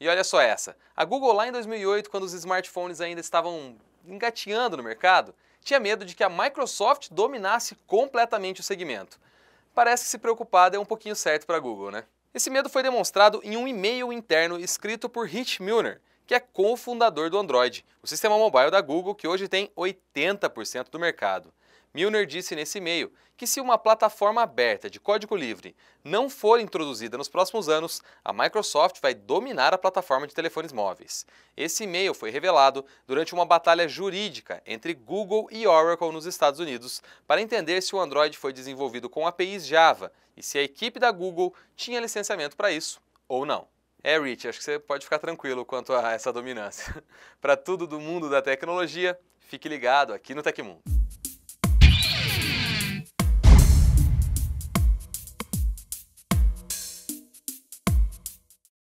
E olha só essa. A Google, lá em 2008, quando os smartphones ainda estavam engateando no mercado, tinha medo de que a Microsoft dominasse completamente o segmento. Parece que se preocupar é um pouquinho certo para a Google, né? Esse medo foi demonstrado em um e-mail interno escrito por Rich Milner, que é cofundador do Android, o sistema mobile da Google que hoje tem 80% do mercado. Milner disse nesse e-mail que se uma plataforma aberta de código livre não for introduzida nos próximos anos, a Microsoft vai dominar a plataforma de telefones móveis. Esse e-mail foi revelado durante uma batalha jurídica entre Google e Oracle nos Estados Unidos para entender se o Android foi desenvolvido com APIs Java e se a equipe da Google tinha licenciamento para isso ou não. É, Rich, acho que você pode ficar tranquilo quanto a essa dominância. para tudo do mundo da tecnologia, fique ligado aqui no Tecmundo.